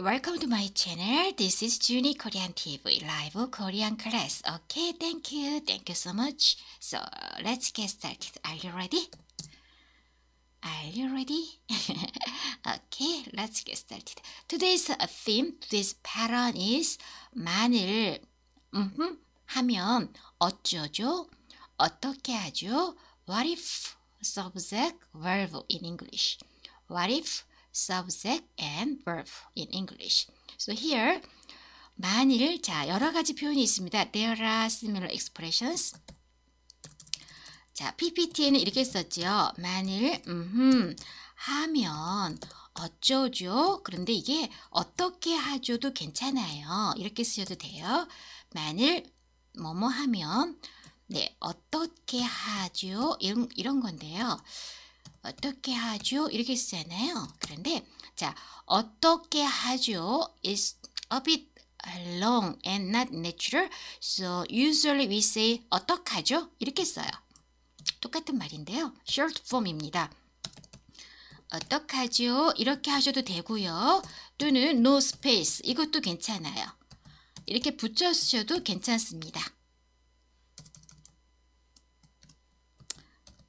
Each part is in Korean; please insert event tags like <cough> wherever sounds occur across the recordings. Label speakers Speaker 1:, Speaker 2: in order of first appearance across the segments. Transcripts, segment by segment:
Speaker 1: Welcome to my channel. This is Junie Korean TV live Korean class. Okay, thank you. Thank you so much. So let's get started. Are you ready? Are you ready? okay, let's get started. Today's theme, today's pattern is 만일 음흠, 하면 어쩌죠? 어떻게 하죠? What if subject verb in English? What if subject and verb in English. So here 만일 자 여러 가지 표현이 있습니다. There are similar expressions. 자 PPT에는 이렇게 썼지 만일 음 하면 어쩌죠? 그런데 이게 어떻게 하죠도 괜찮아요. 이렇게 쓰셔도 돼요. 만일 뭐뭐 하면 네 어떻게 하죠? 이런 이런 건데요. 어떻게 하죠? 이렇게 쓰잖아요. 그런데 자 어떻게 하죠? is a bit long and not natural. So usually we say 어떡하죠? 이렇게 써요. 똑같은 말인데요. short form입니다. 어떡하죠? 이렇게 하셔도 되고요. 또는 no space 이것도 괜찮아요. 이렇게 붙여 쓰셔도 괜찮습니다.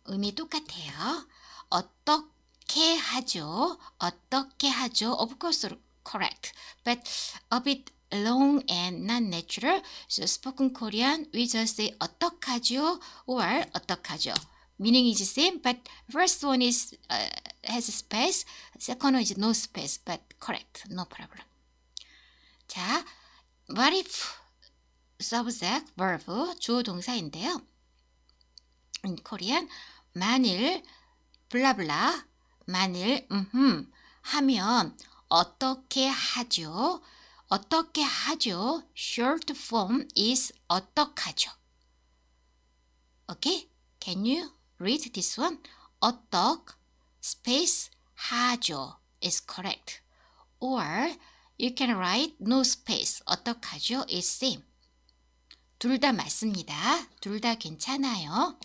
Speaker 1: 의미 똑같아요. 어떻게 하죠? 어떻게 하죠? Of course, correct. But a bit long and not natural. So spoken Korean, we just say 어떡하죠? or 어떡하죠? meaning is same, but first one is uh, has space, second one is no space, but correct, no problem. 자, what if subject verb 주어 동사인데요. In Korean, 만일 블라블라 만일 음흠 하면 어떻게 하죠? 어떻게 하죠? short form is 어떡하죠? Okay? Can you read this one? 어떡 space 하죠 is correct. Or you can write no space. 어떡하죠? is same. 둘 다 맞습니다. 둘 다 괜찮아요.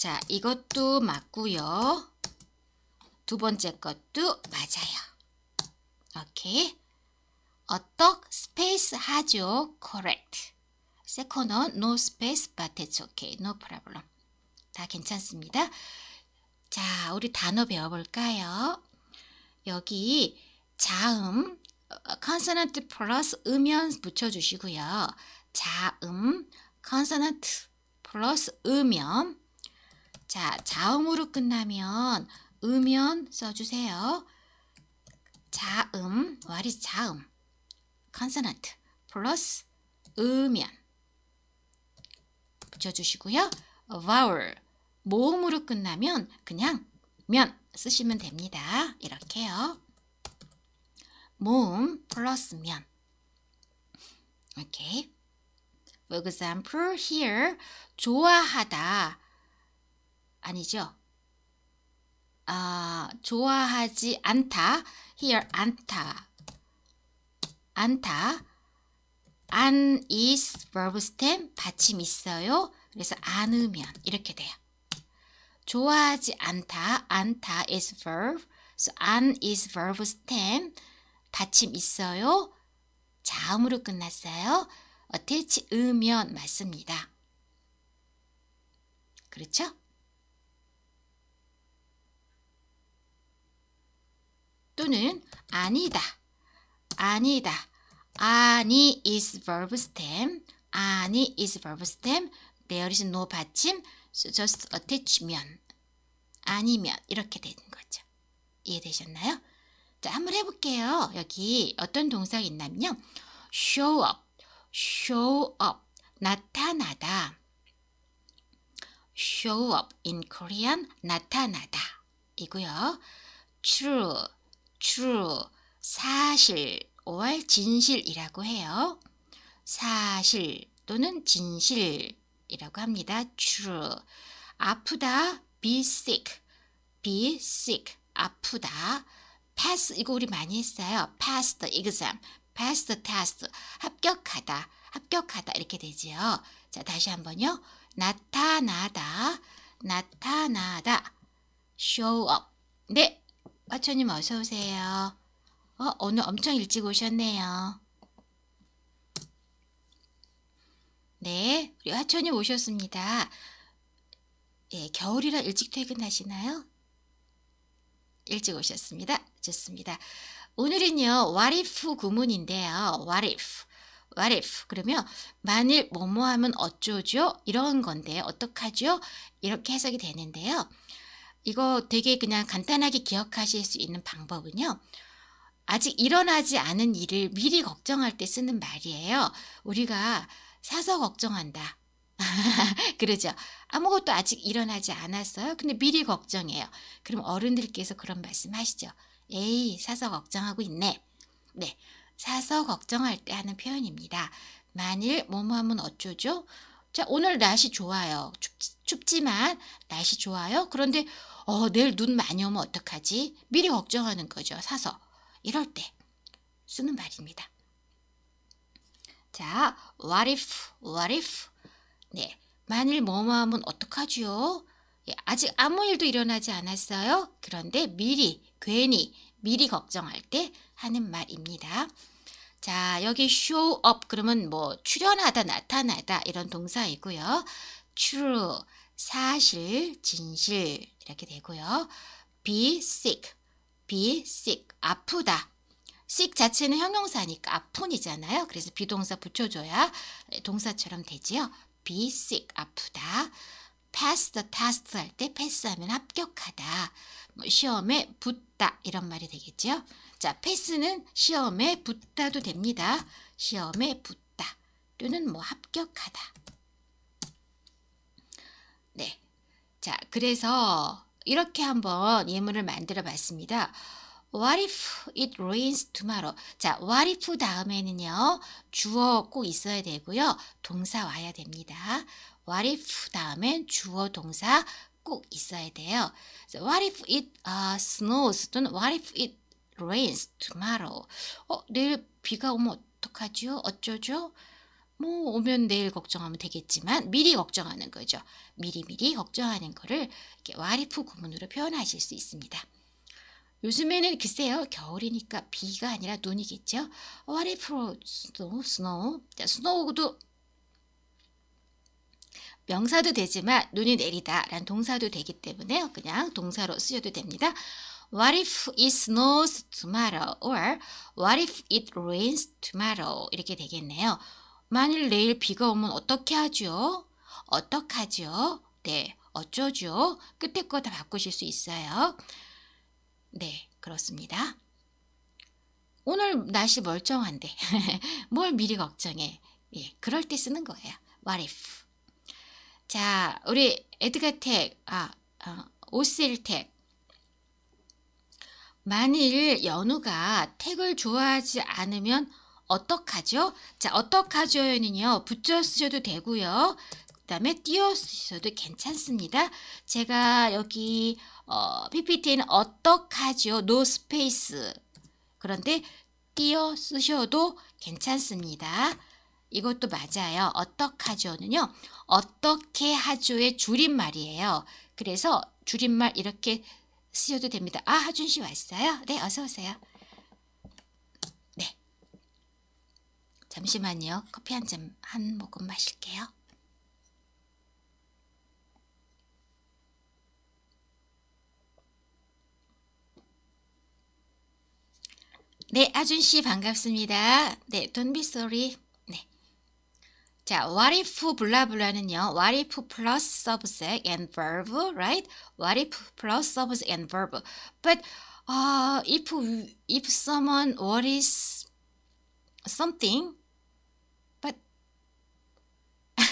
Speaker 1: 자, 이것도 맞고요. 두 번째 것도 맞아요. 오케이. 어떡 스페이스 하죠? correct. 세컨은 no space but it's okay. no problem. 다 괜찮습니다. 자, 우리 단어 배워볼까요? 여기 자음, 어, consonant 플러스 음연 붙여주시고요. 자음, consonant 플러스 음연 자, 자음으로 끝나면 음연 써주세요. 자음, what is 자음? consonant 플러스 음연 붙여주시고요. vowel, 모음으로 끝나면 그냥 면 쓰시면 됩니다. 이렇게요. 모음 플러스 면 오케이. Okay. For example, here 좋아하다 아니죠? 아, 좋아하지 않다. Here, 않다. 않다. 안 is verb stem 받침 있어요. 그래서 않으면 이렇게 돼요. 좋아하지 않다. 않다 is verb. So, 안 is verb stem 받침 있어요. 자음으로 끝났어요. 어태치 으면 맞습니다. 그렇죠? 또는 아니다. 아니다. 아니 is verb stem. 아니 is verb stem. there is no 받침. So just attach면. 아니면 이렇게 되는 거죠. 이해되셨나요? 자, 한번 해볼게요. 여기 어떤 동사가 있냐면요. show up, show up, 나타나다. show up in Korean, 나타나다. 이고요. true, true, 사실, or 진실이라고 해요. 사실 또는 진실이라고 합니다. true. 아프다, be sick, be sick, 아프다. pass, 이거 우리 많이 했어요. pass the exam, pass the test, 합격하다, 합격하다 이렇게 되지요. 자, 다시 한번요. 나타나다, 나타나다, show up. 네, 화천님 어서 오세요. 어, 오늘 엄청 일찍 오셨네요. 네, 우리 화천님 오셨습니다. 예, 겨울이라 일찍 퇴근하시나요? 일찍 오셨습니다. 좋습니다. 오늘은요, what if 구문인데요. what if. what if 그러면 만일 뭐 뭐 하면 어쩌죠? 이런 건데 어떡하죠? 이렇게 해석이 되는데요. 이거 되게 그냥 간단하게 기억하실 수 있는 방법은요. 아직 일어나지 않은 일을 미리 걱정할 때 쓰는 말이에요. 우리가 사서 걱정한다. <laughs> 그러죠. 아무것도 아직 일어나지 않았어요. 근데 미리 걱정해요. 그럼 어른들께서 그런 말씀 하시죠. 에이, 사서 걱정하고 있네. 네. 사서 걱정할 때 하는 표현입니다. 만일 뭐뭐 하면 어쩌죠? 자, 오늘 날씨 좋아요. 춥, 춥지만 날씨 좋아요. 그런데 어, 내일 눈 많이 오면 어떡하지? 미리 걱정하는 거죠. 사서. 이럴 때 쓰는 말입니다. 자, what if, what if. 네, 만일 뭐뭐하면 어떡하지요? 예, 아직 아무 일도 일어나지 않았어요. 그런데 미리, 괜히, 미리 걱정할 때 하는 말입니다. 자, 여기 show up 그러면 뭐 출연하다, 나타나다 이런 동사이고요. true, 사실, 진실 이렇게 되고요. be sick, be sick, 아프다. sick 자체는 형용사니까 아픈이잖아요. 그래서 비동사 붙여줘야 동사처럼 되지요. be sick, 아프다. pass the test 할때 패스하면 합격하다. 뭐 시험에 붙다 이런 말이 되겠죠. 자, 패스는 시험에 붙다도 됩니다. 시험에 붙다 또는 뭐 합격하다. 그래서 이렇게 한번 예문을 만들어 봤습니다. What if it rains tomorrow? 자, what if 다음에는요. 주어 꼭 있어야 되고요. 동사 와야 됩니다. What if 다음엔 주어 동사 꼭 있어야 돼요. So what if it uh, snows 또는 what if it rains tomorrow? 어, 내일 비가 오면 어떡하지요? 어쩌죠? 뭐 오면 내일 걱정하면 되겠지만 미리 걱정하는 거죠. 미리미리 걱정하는 거를 이렇게 와리프 구문으로 표현하실 수 있습니다. 요즘에는 글쎄요 겨울이니까 비가 아니라 눈이겠죠. 와리프로 스노우 스노우 스노우도 명사도 되지만 눈이 내리다 라는 동사도 되기 때문에 그냥 동사로 쓰셔도 됩니다. What if it snows tomorrow? or What if it rains tomorrow? 이렇게 되겠네요. 만일 내일 비가 오면 어떻게 하죠? 어떡하죠? 네, 어쩌죠? 끝에 거 다 바꾸실 수 있어요. 네, 그렇습니다. 오늘 날씨 멀쩡한데 <laughs> 뭘 미리 걱정해. 예, 그럴 때 쓰는 거예요. What if? 자, 우리 에드가 택, 아, 어, 오스일 택. 만일 연우가 택을 좋아하지 않으면 어떡하죠? 자, 어떡하죠는요. 붙여 쓰셔도 되고요. 그다음에 띄어 쓰셔도 괜찮습니다. 제가 여기 어, PPT에는 어떡하죠? 노 스페이스. 그런데 띄어 쓰셔도 괜찮습니다. 이것도 맞아요. 어떡하죠는요. 어떻게 하죠의 줄임말이에요. 그래서 줄임말 이렇게 쓰셔도 됩니다. 아, 하준 씨 왔어요? 네, 어서 오세요. 잠시만요. 커피 한 잔, 한 모금 마실게요. 네, 아준씨 반갑습니다. 네, don't be sorry. 네. 자, what if 블라블라는요. what if plus subject and verb, right? what if plus subject and verb. but uh, if if someone what is something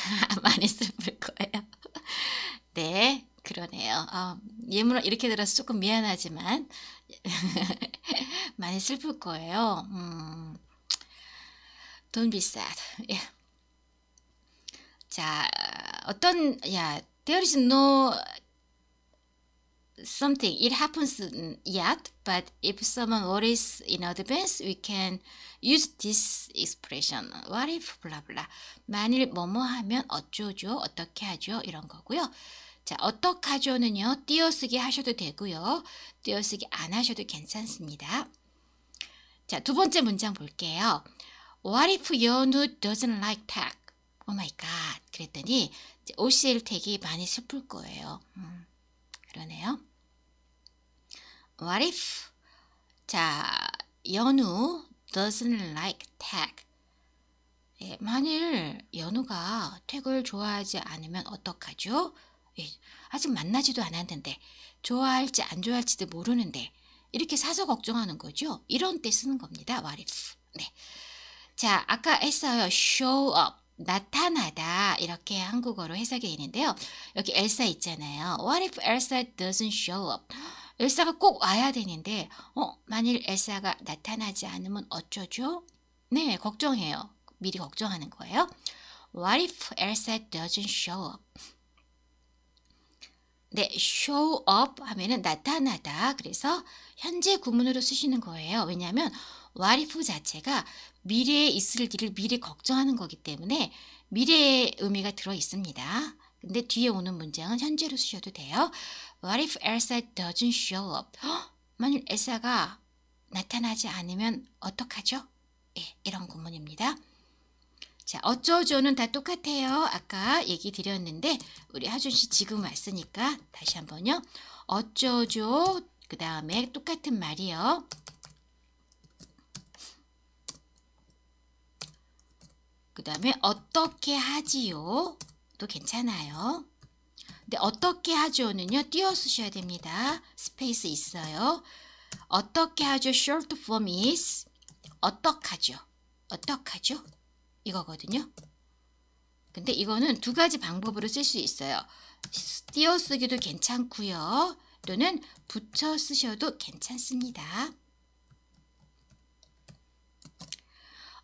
Speaker 1: <laughs> 많이 슬플 거예요. <laughs> 네, 그러네요. 어, 예물 이렇게 들어서 조금 미안하지만 <laughs> 많이 슬플 거예요. 음, don't be sad. 예. 자, 어떤 야, there is no something it happens yet but if someone worries in advance we can use this expression what if blah blah 만일 뭐뭐 하면 어쩌죠 어떻게 하죠 이런 거고요 자 어떡하죠는요 띄어쓰기 하셔도 되고요 띄어쓰기 안 하셔도 괜찮습니다 자두 번째 문장 볼게요 what if 연우 doesn't like tag oh my god 그랬더니 OCL 태이 많이 슬플 거예요 음, 그러네요 What if? 자, 연우 doesn't like tag. 예, 만일 연우가 택을 좋아하지 않으면 어떡하죠? 예, 아직 만나지도 않았는데 좋아할지 안 좋아할지도 모르는데 이렇게 사서 걱정하는 거죠. 이런 때 쓰는 겁니다. What if? 네. 자, 아까 했어요. show up. 나타나다 이렇게 한국어로 해석이 있는데요. 여기 엘사 있잖아요. What if Elsa doesn't show up? 엘사가 꼭 와야 되는데 어 만일 엘사가 나타나지 않으면 어쩌죠? 네 걱정해요. 미리 걱정하는 거예요. What if Elsa doesn't show up? 네, show up 하면은 나타나다. 그래서 현재 구문으로 쓰시는 거예요. 왜냐하면 what if 자체가 미래에 있을 일을 미리 걱정하는 거기 때문에 미래의 의미가 들어 있습니다. 근데 뒤에 오는 문장은 현재로 쓰셔도 돼요. What if Elsa doesn't show up? 허? 만일 엘사가 나타나지 않으면 어떡하죠? 예, 이런 구문입니다. 자, 어쩌죠는 다 똑같아요. 아까 얘기 드렸는데 우리 하준 씨 지금 왔으니까 다시 한번요. 어쩌죠? 그 다음에 똑같은 말이요. 그 다음에 어떻게 하지요? 또 괜찮아요. 근데 네, 어떻게 하죠는요. 띄어 쓰셔야 됩니다. 스페이스 있어요. 어떻게 하죠? short form is 어떡하죠? 어떡하죠? 이거거든요. 근데 이거는 두 가지 방법으로 쓸 수 있어요. 띄어 쓰기도 괜찮고요. 또는 붙여 쓰셔도 괜찮습니다.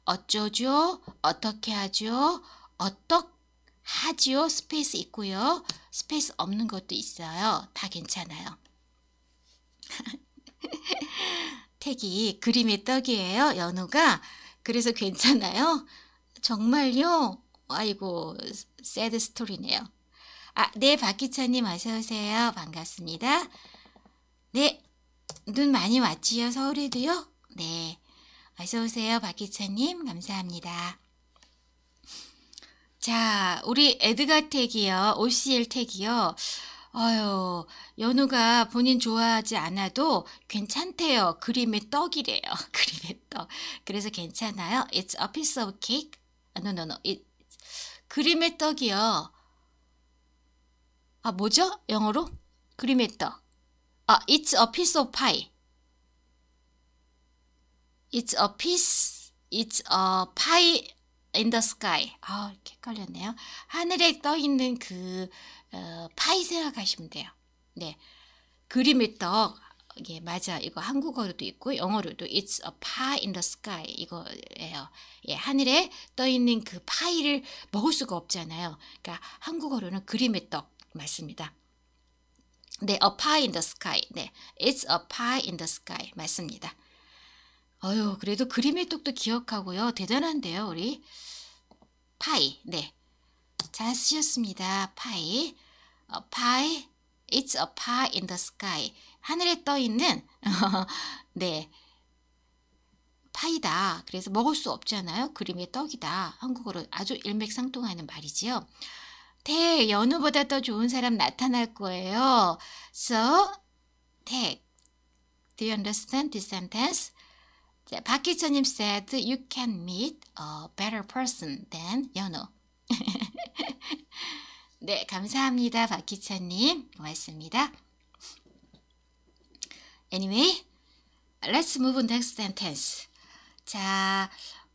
Speaker 1: 어쩌죠? 어떻게 하죠? 어떡 하죠 스페이스 있고요. 스페이스 없는 것도 있어요. 다 괜찮아요. <laughs> 택이 그림의 떡이에요. 연우가. 그래서 괜찮아요. 정말요? 아이고, 새드 스토리네요. 아, 네, 박기찬님 어서 오세요. 반갑습니다. 네, 눈 많이 왔지요? 서울에도요? 네, 어서 오세요. 박기찬님 감사합니다. 자, 우리 에드가 택이요. OCL 택이요. 어휴, 연우가 본인 좋아하지 않아도 괜찮대요. 그림의 떡이래요. <laughs> 그림의 떡. 그래서 괜찮아요. It's a piece of cake. 아, no, no, no. It, 그림의 떡이요. 아, 뭐죠? 영어로? 그림의 떡. 아, it's a piece of pie. It's a piece. It's a pie in the sky. 아, 이렇게 헷갈렸네요. 하늘에 떠 있는 그 어, 파이 생각하시면 돼요. 네. 그림의 떡. 예, 맞아. 이거 한국어로도 있고 영어로도 it's a pie in the sky 이거예요. 예, 하늘에 떠 있는 그 파이를 먹을 수가 없잖아요. 그러니까 한국어로는 그림의 떡 맞습니다. 네, a pie in the sky. 네. It's a pie in the sky 맞습니다. 어휴, 그래도 그림의 떡도 기억하고요. 대단한데요, 우리. 파이, 네. 잘 쓰셨습니다. 파이. A 어, pie, it's a pie in the sky. 하늘에 떠 있는, <laughs> 네. 파이다. 그래서 먹을 수 없잖아요. 그림의 떡이다. 한국어로 아주 일맥상통하는 말이지요. 대 연우보다 더 좋은 사람 나타날 거예요. So, take. Do you understand this sentence? 자, 박희천님 said you can meet a better person than 연호. 네, 감사합니다. 박희천님. 고맙습니다. Anyway, let's move on next sentence. 자,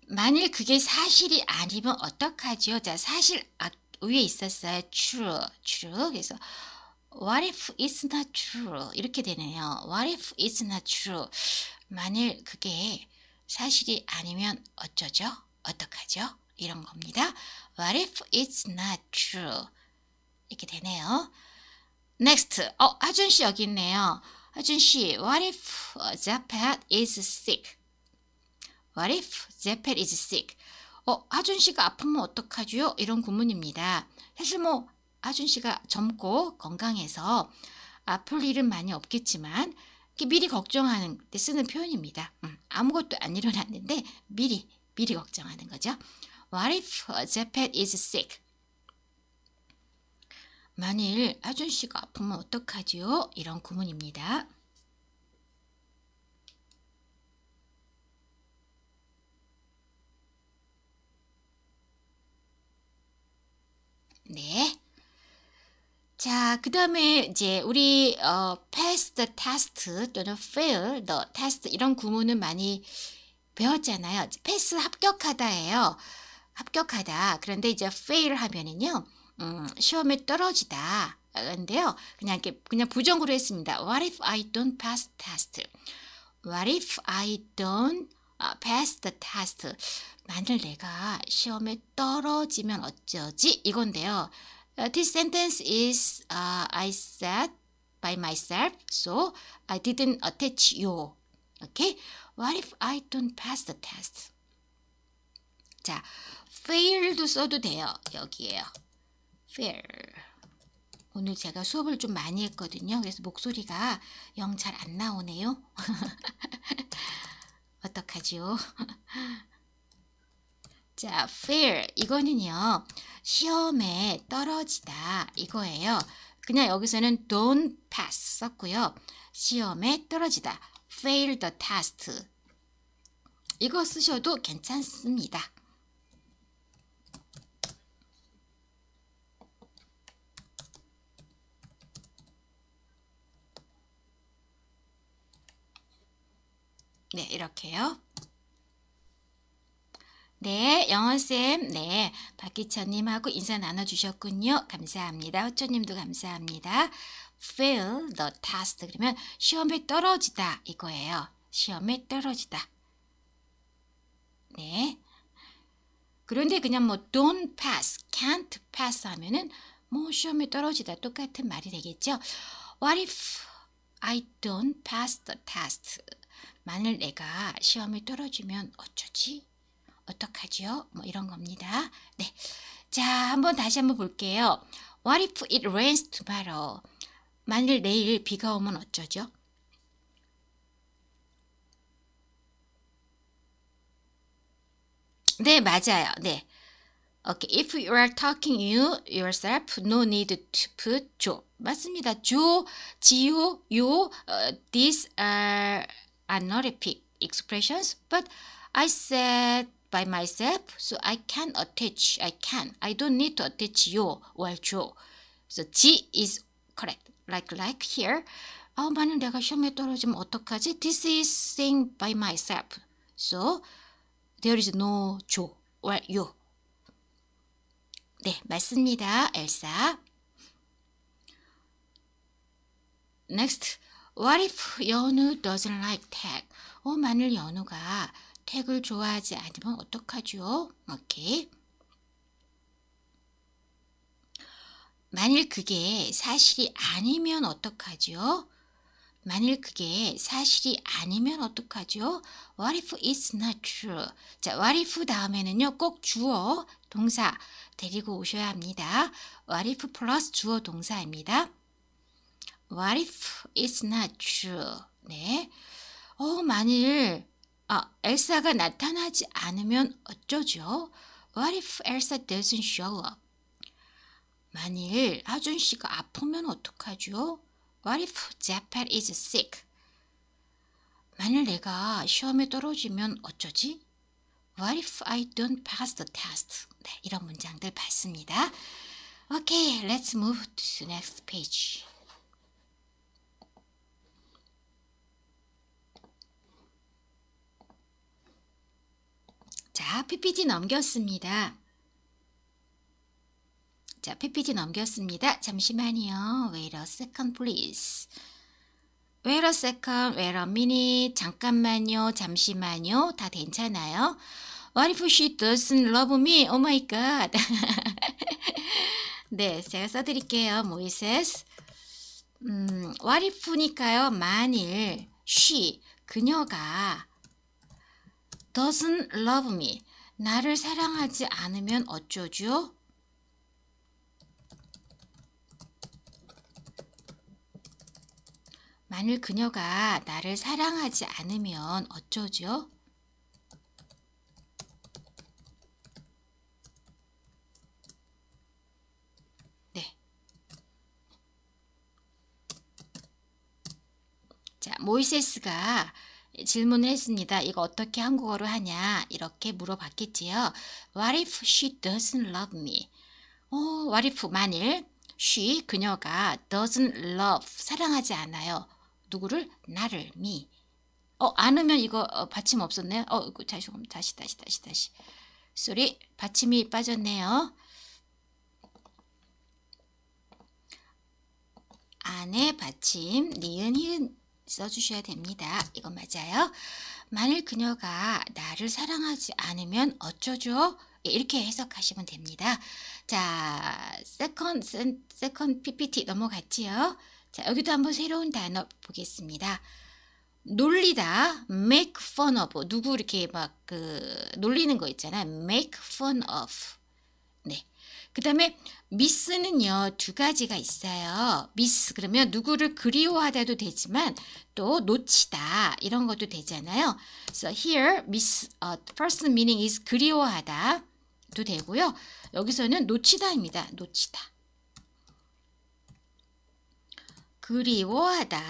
Speaker 1: 만일 그게 사실이 아니면 어떡하지요? 자, 사실 위에 있었어요. true, true. 그래서 What if it's not true? 이렇게 되네요. What if it's not true? 만일 그게 사실이 아니면 어쩌죠? 어떡하죠? 이런 겁니다. What if it's not true? 이렇게 되네요. Next. 어, 하준 씨 여기 있네요. 하준 씨, what if z e p e t is sick? What if z e p e t is sick? 어, 하준 씨가 아프면 어떡하죠? 이런 구문입니다. 사실 뭐 아준 씨가 젊고 건강해서 아플 일은 많이 없겠지만 미리 걱정하는 때 쓰는 표현입니다. 음, 아무것도 안 일어났는데 미리 미리 걱정하는 거죠. What if the pet is sick? 만일 아준 씨가 아프면 어떡하지요? 이런 구문입니다. 네. 자, 그 다음에 이제 우리 어, pass the test 또는 fail the test 이런 구문은 많이 배웠잖아요. 패스 합격하다예요. 합격하다. 그런데 이제 fail 하면은요, 음, 시험에 떨어지다. 근데요, 그냥 이렇게 그냥 부정으로 했습니다. What if I don't pass test? What if I don't 아, pass the test? 만일 내가 시험에 떨어지면 어쩌지? 이건데요. this sentence is I sat by myself, so I didn't attach you. Okay? What if I don't pass the test? 자, fail도 써도 돼요. 여기에요. fail. 오늘 제가 수업을 좀 많이 했거든요. 그래서 목소리가 영 잘 안 나오네요. 어떡하지요? 자, fail 이거는요. 시험에 떨어지다 이거예요. 그냥 여기서는 don't pass 썼고요. 시험에 떨어지다. fail the test 이거 쓰셔도 괜찮습니다. 네, 이렇게요. 네, 영어쌤 네, 박기찬님하고 인사 나눠주셨군요. 감사합니다. 호초님도 감사합니다. fail the test 그러면 시험에 떨어지다 이거예요. 시험에 떨어지다. 네. 그런데 그냥 뭐 don't pass, can't pass 하면은 뭐 시험에 떨어지다 똑같은 말이 되겠죠. What if I don't pass the test? 만일 내가 시험에 떨어지면 어쩌지? 어떡하지요? 뭐 이런 겁니다. 네. 자, 한번 다시 한번 볼게요. What if it rains tomorrow? 만일 내일 비가 오면 어쩌죠? 네, 맞아요. 네. Okay. If you are talking you yourself, no need to put jo. 맞습니다. jo, 지요, 요, uh, these are honorific expressions, but I said by myself, so I can attach. I can. I don't need to attach your or your. So G is correct. Like like here. 아, 만약 내가 시험에 떨어지면 어떡하지? This is saying by myself. So there is no 조 or you. 네, 맞습니다. 엘사. Next, what if 연우 doesn't like tag? 어, 만일 연우가 택을 좋아하지 않으면 어떡하죠? 오케이. 만일 그게 사실이 아니면 어떡하죠? 만일 그게 사실이 아니면 어떡하죠? What if it's not true? 자, what if 다음에는요, 꼭 주어, 동사 데리고 오셔야 합니다. What if 플러스 주어 동사입니다. What if it's not true? 네. 어, 만일 아, 엘사가 나타나지 않으면 어쩌죠? What if Elsa doesn't show up? 만일 하준 씨가 아프면 어떡하죠? What if Japet is sick? 만일 내가 시험에 떨어지면 어쩌지? What if I don't pass the test? 네, 이런 문장들 봤습니다. Okay, let's move to next page. 자, PPT 넘겼습니다. 자, PPT 넘겼습니다. 잠시만요. Wait a second, please. Wait a second, wait a minute. 잠깐만요, 잠시만요. 다 괜찮아요? What if she doesn't love me? Oh my god. 네, 제가 써드릴게요. 모이세스. 음, what if니까요. 만일 she, 그녀가 doesn't love me. 나를 사랑하지 않으면 어쩌죠? 만일 그녀가 나를 사랑하지 않으면 어쩌죠? 네. 자, 모이세스가 질문을 했습니다. 이거 어떻게 한국어로 하냐? 이렇게 물어봤겠지요. What if she doesn't love me? 어, what if 만일 she 그녀가 doesn't love 사랑하지 않아요. 누구를 나를 me. 어, 않으면 이거 어, 받침 없었네요. 어, 그 다시 다시 다시 다시 다시. 소리 받침이 빠졌네요. 안에 받침, 니은, 히은 써주셔야 됩니다. 이거 맞아요. 만일 그녀가 나를 사랑하지 않으면 어쩌죠? 예, 이렇게 해석하시면 됩니다. 자, 세컨, 세컨 PPT 넘어갔지요? 자, 여기도 한번 새로운 단어 보겠습니다. 놀리다, make fun of. 누구 이렇게 막 그 놀리는 거 있잖아요. make fun of. 그 다음에 미스는요 두 가지가 있어요. 미스 그러면 누구를 그리워하다도 되지만 또 놓치다 이런 것도 되잖아요. So here miss uh, first meaning is 그리워하다도 되고요. 여기서는 놓치다입니다. 놓치다. 그리워하다도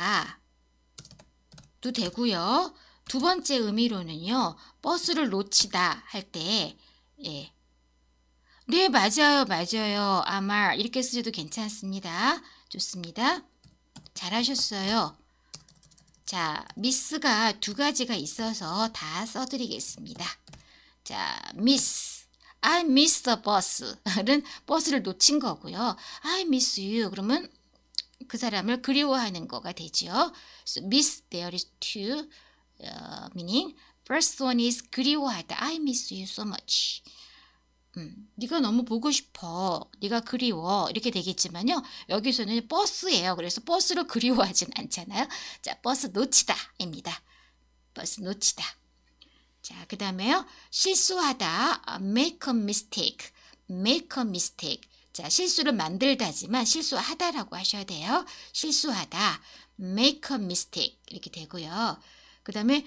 Speaker 1: 되고요. 두 번째 의미로는요. 버스를 놓치다 할 때 예, 네, 맞아요, 맞아요. 아마 이렇게 쓰셔도 괜찮습니다. 좋습니다. 잘하셨어요. 자, 미스가 두 가지가 있어서 다 써드리겠습니다. 자, 미스. I miss the bus는 버스를 놓친 거고요. I miss you 그러면 그 사람을 그리워하는 거가 되지요. So miss there is two uh, meaning. First one is 그리워하다. I miss you so much. 음, 네가 너무 보고 싶어. 네가 그리워. 이렇게 되겠지만요. 여기서는 버스예요. 그래서 버스를 그리워하진 않잖아요. 자, 버스 놓치다입니다. 버스 놓치다. 자, 그 다음에요. 실수하다. 아, make a mistake. make a mistake. 자, 실수를 만들다지만 실수하다라고 하셔야 돼요. 실수하다. make a mistake. 이렇게 되고요. 그 다음에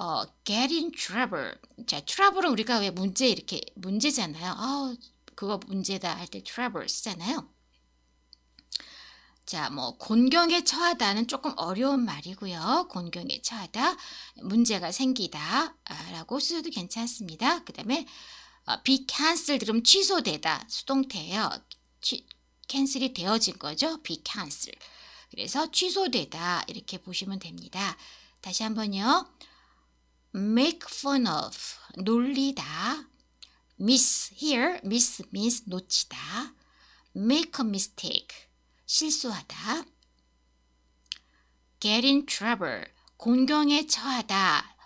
Speaker 1: 어, get in trouble. 자, trouble은 우리가 왜 문제 이렇게 문제잖아요. 아, 그거 문제다 할 때 trouble 쓰잖아요. 자, 뭐 곤경에 처하다는 조금 어려운 말이고요. 곤경에 처하다, 문제가 생기다라고 아, 쓰셔도 괜찮습니다. 그다음에 어, be cancelled 들으 취소되다 수동태예요. 취, 캔슬이 되어진 거죠. be cancelled. 그래서 취소되다 이렇게 보시면 됩니다. 다시 한번요. make fun of 놀리다 miss here miss miss 놓치다 make a mistake 실수하다 get in trouble 공경에 처하다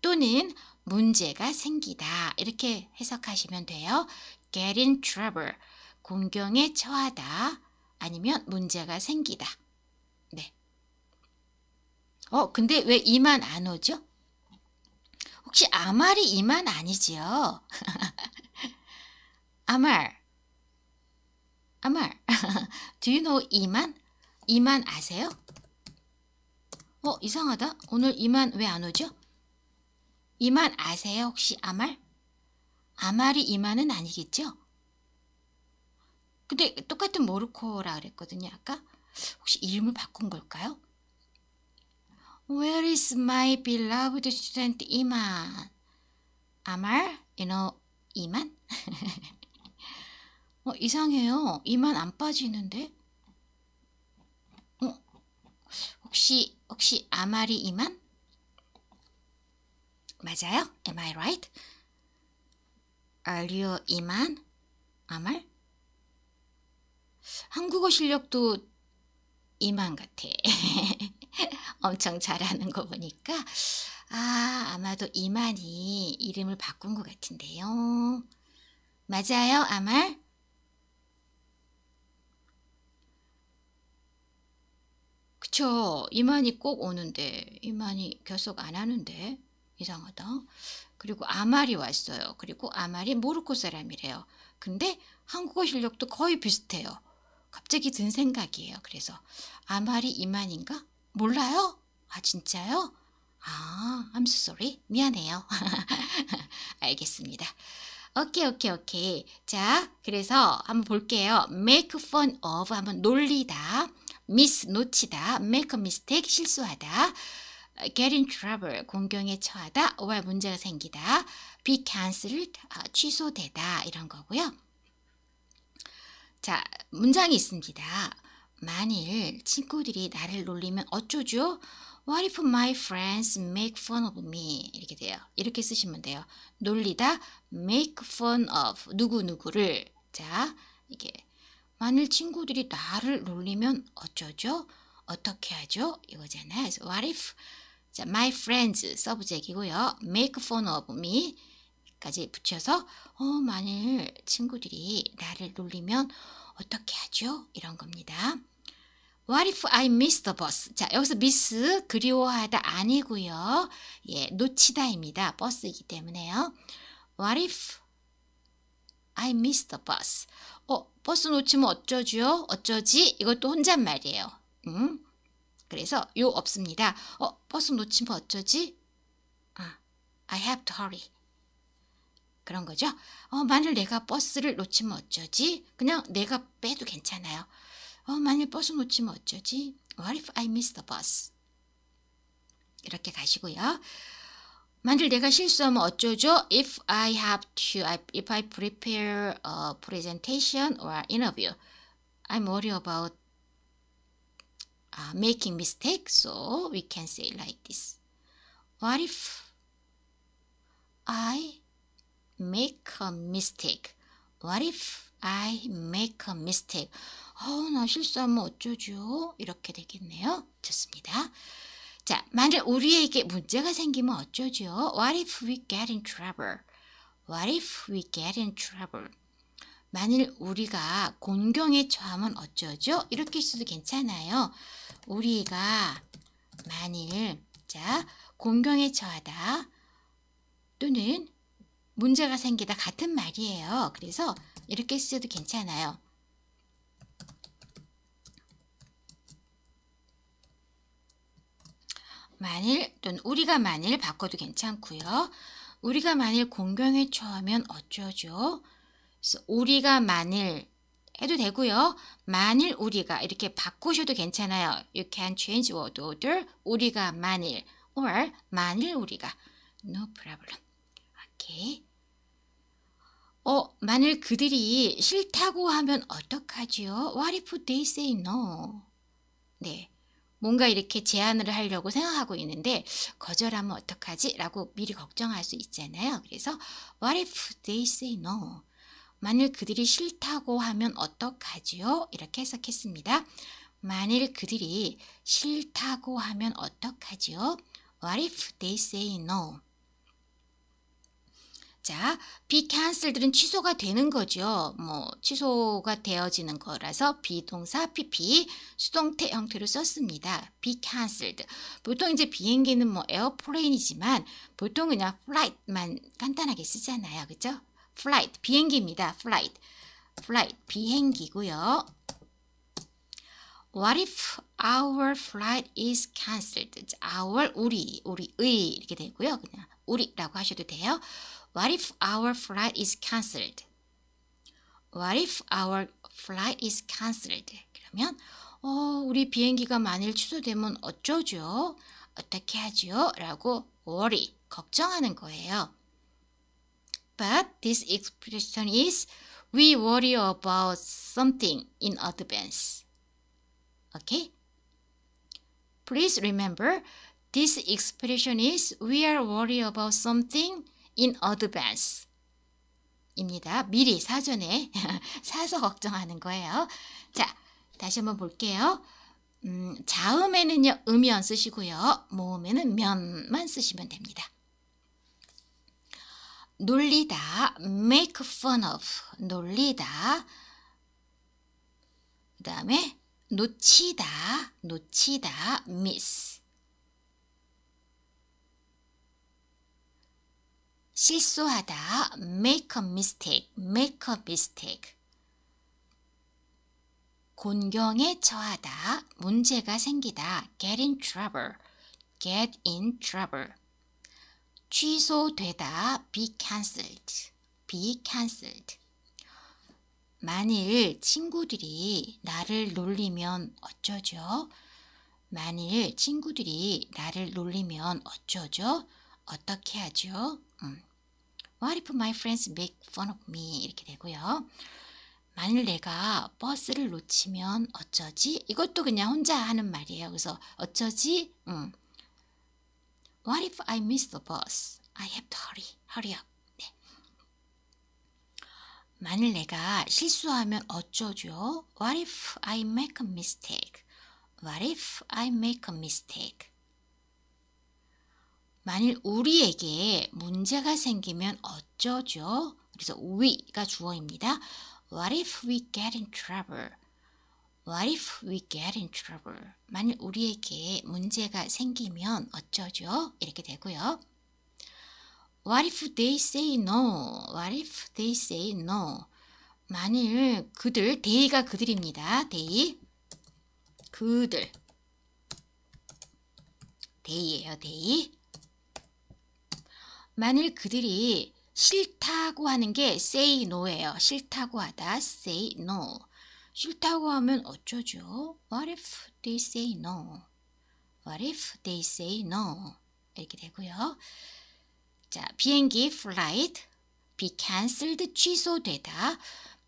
Speaker 1: 또는 문제가 생기다 이렇게 해석하시면 돼요. get in trouble 공경에 처하다 아니면 문제가 생기다. 네. 어, 근데 왜 이만 안 오죠? 혹시 아말이 이만 아니지요? <laughs> 아말, 아말, <laughs> do you know 이만? 이만 아세요? 어, 이상하다. 오늘 이만 왜 안 오죠? 이만 아세요? 혹시 아말? 아말이 이만은 아니겠죠? 근데 똑같은 모르코라 그랬거든요, 아까. 혹시 이름을 바꾼 걸까요? Where is my beloved student Iman? Amal? You know, Iman? 어, 이상해요. 이만 안 빠지는데? 어, 혹시, 혹시 아말이 이만? 맞아요? Am I right? Are you 이만? 아말? 한국어 실력도 이만 같아. <laughs> 엄청 잘하는 거 보니까 아 아마도 이만이 이름을 바꾼 것 같은데요. 맞아요 아말? 그쵸 이만이 꼭 오는데 이만이 결석 안 하는데 이상하다. 그리고 아말이 왔어요. 그리고 아말이 모로코 사람이래요. 근데 한국어 실력도 거의 비슷해요. 갑자기 든 생각이에요. 그래서 아말이 이만인가? 몰라요? 아 진짜요? 아, I'm so sorry. 미안해요. <laughs> 알겠습니다. 오케이, 오케이, 오케이. 자, 그래서 한번 볼게요. make fun of 한번 놀리다. miss 놓치다. make a mistake 실수하다. get in trouble 공경에 처하다. 오 r 문제가 생기다. be cancelled 아, 취소되다 이런 거고요. 자, 문장이 있습니다. 만일 친구들이 나를 놀리면 어쩌죠? What if my friends make fun of me? 이렇게 돼요. 이렇게 쓰시면 돼요. 놀리다 make fun of 누구 누구를 자 이게 만일 친구들이 나를 놀리면 어쩌죠? 어떻게 하죠? 이거잖아요. So what if 자, my friends 서브젝이고요. make fun of me 까지 붙여서 어, 만일 친구들이 나를 놀리면 어떻게 하죠? 이런 겁니다. What if I miss the bus? 자, 여기서 miss 그리워하다 아니고요. 예, 놓치다입니다. 버스이기 때문에요. What if I miss the bus? 어, 버스 놓치면 어쩌죠? 어쩌지? 이것도 혼잣말이에요. 음? 그래서 요 없습니다. 어, 버스 놓치면 어쩌지? 아, I have to hurry. 그런 거죠. 어, 만일 내가 버스를 놓치면 어쩌지? 그냥 내가 빼도 괜찮아요. 어, 만일 버스 놓치면 어쩌지? What if I miss the bus? 이렇게 가시고요. 만일 내가 실수하면 어쩌죠? If I have to, if I prepare a presentation or interview, I'm worried about uh, making mistake, so we can say like this. What if I make a mistake? What if I make a mistake? 어, 나 실수하면 어쩌죠? 이렇게 되겠네요. 좋습니다. 자, 만약 우리에게 문제가 생기면 어쩌죠? What if we get in trouble? What if we get in trouble? 만일 우리가 곤경에 처하면 어쩌죠? 이렇게 있어도 괜찮아요. 우리가 만일 자 곤경에 처하다 또는 문제가 생기다 같은 말이에요. 그래서 이렇게 쓰셔도 괜찮아요. 만일 또는 우리가 만일 바꿔도 괜찮고요. 우리가 만일 공경에 처하면 어쩌죠? 우리가 만일 해도 되고요. 만일 우리가 이렇게 바꾸셔도 괜찮아요. You can change word order. 우리가 만일 or 만일 우리가 no problem. 이렇게. 어, 만일 그들이 싫다고 하면 어떡하지요? What if they say no? 네. 뭔가 이렇게 제안을 하려고 생각하고 있는데 거절하면 어떡하지? 라고 미리 걱정할 수 있잖아요. 그래서 What if they say no? 만일 그들이 싫다고 하면 어떡하지요? 이렇게 해석했습니다. 만일 그들이 싫다고 하면 어떡하지요? What if they say no? 자, be cancelled은 취소가 되는 거죠. 뭐 취소가 되어지는 거라서 be 동사 pp 수동태 형태로 썼습니다. be canceled. 보통 이제 비행기는 뭐 에어플레인이지만 보통 그냥 flight만 간단하게 쓰잖아요. 그죠? flight 비행기입니다. flight. flight 비행기고요. What if our flight is cancelled? our 우리 우리의 이렇게 되고요. 그냥 우리라고 하셔도 돼요. What if our flight is cancelled? What if our flight is cancelled? 그러면 어, 우리 비행기가 만일 취소되면 어쩌죠? 어떻게 하죠? 라고 worry, 걱정하는 거예요. But this expression is we worry about something in advance. Okay? Please remember this expression is we are worried about something in advance 입니다. 미리 사전에 <laughs> 사서 걱정하는 거예요. 자, 다시 한번 볼게요. 음, 자음에는요. 음이 안 쓰시고요. 모음에는 면만 쓰시면 됩니다. 놀리다, make fun of, 놀리다, 그 다음에 놓치다, 놓치다, miss. 실수하다 make a mistake, make a mistake. 곤경에 처하다, 문제가 생기다, get in trouble, get in trouble. 취소되다, be cancelled, be cancelled. 만일 친구들이 나를 놀리면 어쩌죠? 만일 친구들이 나를 놀리면 어쩌죠? 어떻게 하죠? 음. What if my friends make fun of me? 이렇게 되고요. 만일 내가 버스를 놓치면 어쩌지? 이것도 그냥 혼자 하는 말이에요. 그래서 어쩌지? 음. What if I miss the bus? I have to hurry. Hurry up. 네. 만일 내가 실수하면 어쩌죠? What if I make a mistake? What if I make a mistake? 만일 우리에게 문제가 생기면 어쩌죠? 그래서 we가 주어입니다. What if we get in trouble? What if we get in trouble? 만일 우리에게 문제가 생기면 어쩌죠? 이렇게 되고요. What if they say no? What if they say no? 만일 그들, they가 그들입니다. they. 그들. they예요, they. 만일 그들이 싫다고 하는 게 say no예요. 싫다고 하다 say no. 싫다고 하면 어쩌죠? What if they say no? What if they say no? 이렇게 되고요. 자, 비행기 flight be cancelled 취소되다.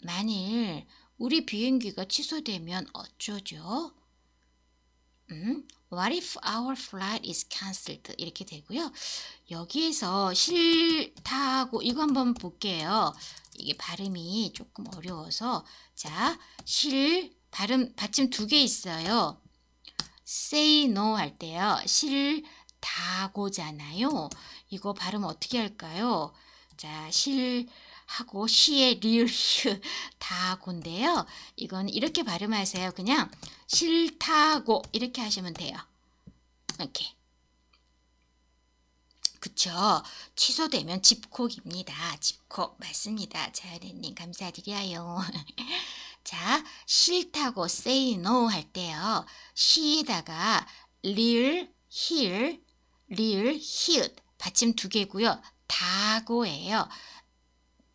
Speaker 1: 만일 우리 비행기가 취소되면 어쩌죠? 음? What if our flight is cancelled? 이렇게 되고요. 여기에서 싫다고 이거 한번 볼게요. 이게 발음이 조금 어려워서 자, 싫 발음 받침 두 개 있어요. say no 할 때요. 싫다고잖아요. 이거 발음 어떻게 할까요? 자, 싫 하고 시의 리을휴 다고인데요. 이건 이렇게 발음하세요. 그냥 싫다고 이렇게 하시면 돼요. 이렇게. 그쵸? 취소되면 집콕입니다. 집콕 맞습니다. 자연님 감사드려요. <laughs> 자, 싫다고 say no 할 때요. 시에다가 리을, 힐, 리을, 히읗 받침 두 개고요. 다고예요.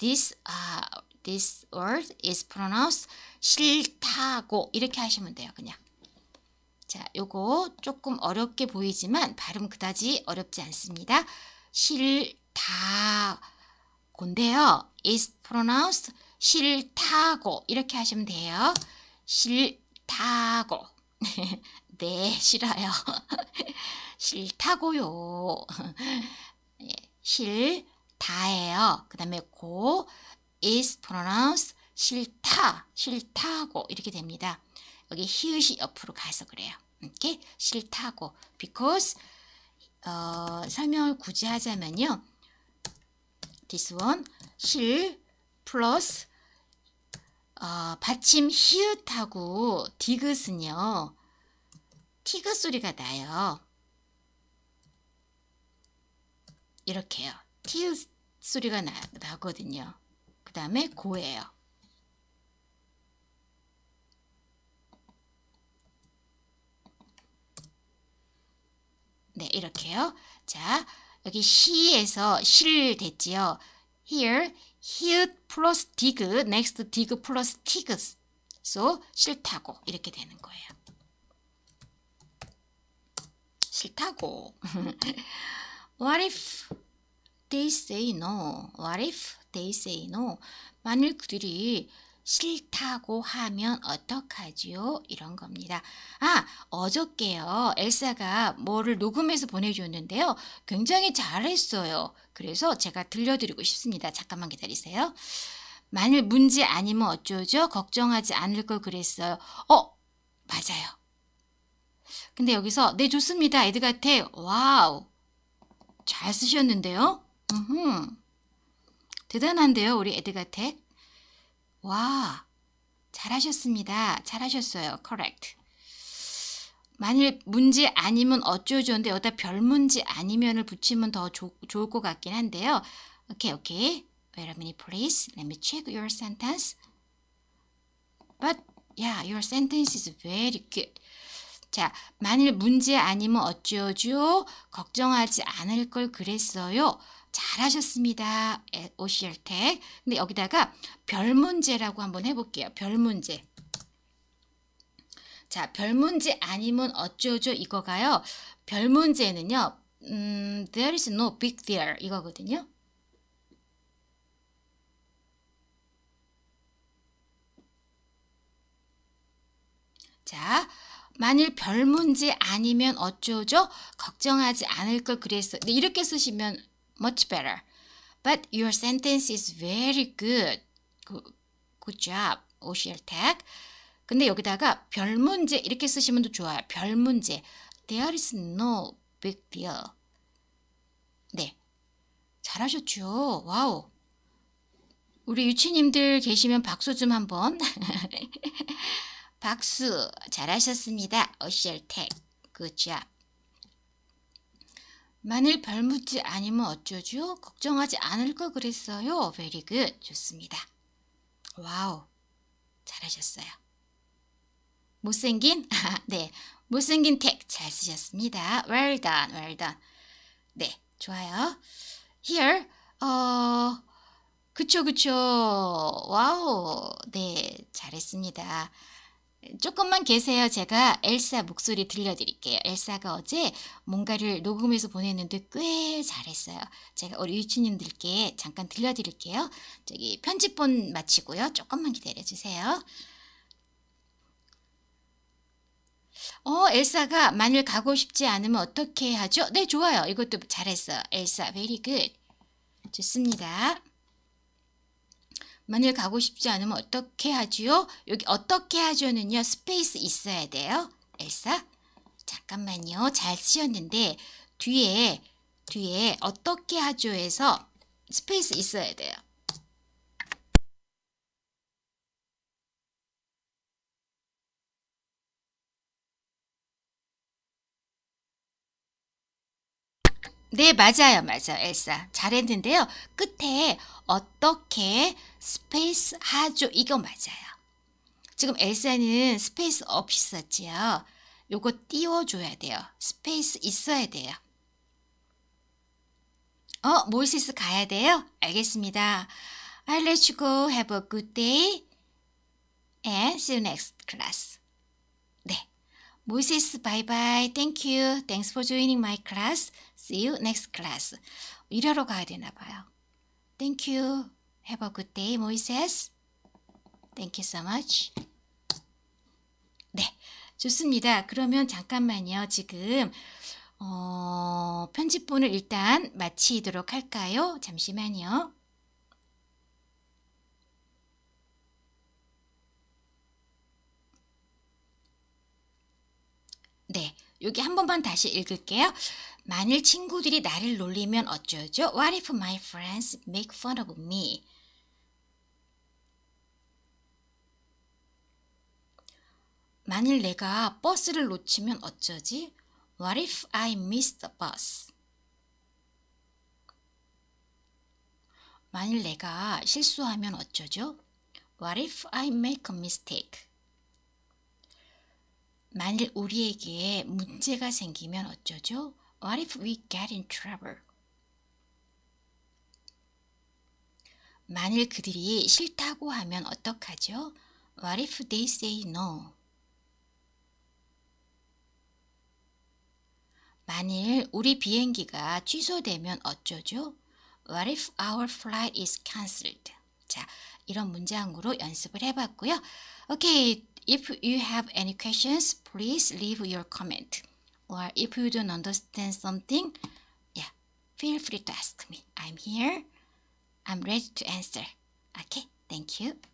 Speaker 1: this uh, this word is pronounced 싫다고 이렇게 하시면 돼요. 그냥. 자, 요거 조금 어렵게 보이지만 발음 그다지 어렵지 않습니다. 싫다 곤데요. is pronounced 싫다고 이렇게 하시면 돼요. 싫다고 <laughs> 네 싫어요 <laughs> 싫다고요 싫 <laughs> 예, 다예요. 그 다음에 고 is pronounced 싫다, 싫다고 이렇게 됩니다. 여기 히읗이 옆으로 가서 그래요. 이렇게 싫다고 because 어, 설명을 굳이 하자면요. this one 실 플러스 어, 받침 히읗하고 디귿은요. 티귿 소리가 나요. 이렇게요. 티읕, 소리가 나, 나거든요. 그 다음에 고예요. 네, 이렇게요. 자, 여기 시에서 실 됐지요. Here, h e t plus dig, next dig plus tig. So, 싫다고 이렇게 되는 거예요. 싫다고. <laughs> What if they say no, what if they say no, 만일 그들이 싫다고 하면 어떡하지요? 이런 겁니다. 아, 어저께요. 엘사가 뭐를 녹음해서 보내줬는데요. 굉장히 잘했어요. 그래서 제가 들려드리고 싶습니다. 잠깐만 기다리세요. 만일 문제 아니면 어쩌죠? 걱정하지 않을 걸 그랬어요. 어, 맞아요. 근데 여기서, 네, 좋습니다. 에드 같테 와우. 잘 쓰셨는데요? 음흠. 대단한데요, 우리 에드가텍. 와, 잘하셨습니다. 잘하셨어요. correct. 만일 문제 아니면 어쩌죠인데 여기다 별 문제 아니면을 붙이면 더 조, 좋을 것 같긴 한데요. 오케이, 오케이. Wait a minute, please. Let me check your sentence. But yeah, your sentence is very good. 자, 만일 문제 아니면 어쩌죠? 걱정하지 않을 걸 그랬어요. 잘하셨습니다. 오시얼텍. 근데 여기다가 별 문제라고 한번 해볼게요. 별 문제. 자, 별 문제 아니면 어쩌죠 이거가요. 별 문제는요. 음, there is no big deal 이거거든요. 자, 만일 별 문제 아니면 어쩌죠? 걱정하지 않을 걸 그랬어. 이렇게 쓰시면 much better. But your sentence is very good. Good, good job, OCR tag. 근데 여기다가 별 문제 이렇게 쓰시면 더 좋아요. 별 문제. There is no big deal. 네. 잘하셨죠? 와우. 우리 유치님들 계시면 박수 좀 한번. 박수. 잘하셨습니다. OCR tag. Good job. 만일 별 묻지 않으면 어쩌죠? 걱정하지 않을 걸 그랬어요. Very good. 좋습니다. 와우. 잘하셨어요. 못생긴? <laughs> 네. 못생긴 택잘 쓰셨습니다. Well done. Well done. 네. 좋아요. Here, 어, 그쵸, 그쵸. 와우. 네. 잘했습니다. 조금만 계세요. 제가 엘사 목소리 들려드릴게요. 엘사가 어제 뭔가를 녹음해서 보냈는데 꽤 잘했어요. 제가 우리 유치님들께 잠깐 들려드릴게요. 저기 편집본 마치고요. 조금만 기다려주세요. 어, 엘사가 만일 가고 싶지 않으면 어떻게 하죠? 네, 좋아요. 이것도 잘했어. 요 엘사, very good. 좋습니다. 만일 가고 싶지 않으면 어떻게 하지요? 여기 어떻게 하죠는요. 스페이스 있어야 돼요. 엘사. 잠깐만요. 잘 쓰셨는데 뒤에 뒤에 어떻게 하죠에서 스페이스 있어야 돼요. 네, 맞아요. 맞아요. 엘사. 잘했는데요. 끝에 어떻게 스페이스 하죠. 이거 맞아요. 지금 S는 스페이스 없이 썼지요. 요거 띄워줘야 돼요. 스페이스 있어야 돼요. 어, 모이세스 가야 돼요? 알겠습니다. I'll let you go. Have a good day. And see you next class. 네. 모이세스 바이바이. Thank you. Thanks for joining my class. See you next class. 일하러 가야 되나 봐요. Thank you. Have a good day, Moises. Thank you so much. 네, 좋습니다. 그러면 잠깐만요. 지금 어, 편집본을 일단 마치도록 할까요? 잠시만요. 네, 여기 한 번만 다시 읽을게요. 만일 친구들이 나를 놀리면 어쩌죠? What if my friends make fun of me? 만일 내가 버스를 놓치면 어쩌지? What if I miss the bus? 만일 내가 실수하면 어쩌죠? What if I make a mistake? 만일 우리에게 문제가 생기면 어쩌죠? What if we get in trouble? 만일 그들이 싫다고 하면 어떡하죠? What if they say no? 만일 우리 비행기가 취소되면 어쩌죠? What if our flight is cancelled? 자, 이런 문장으로 연습을 해봤고요. Okay, if you have any questions, please leave your comment. Or if you don't understand something, yeah, feel free to ask me. I'm here. I'm ready to answer. Okay, thank you.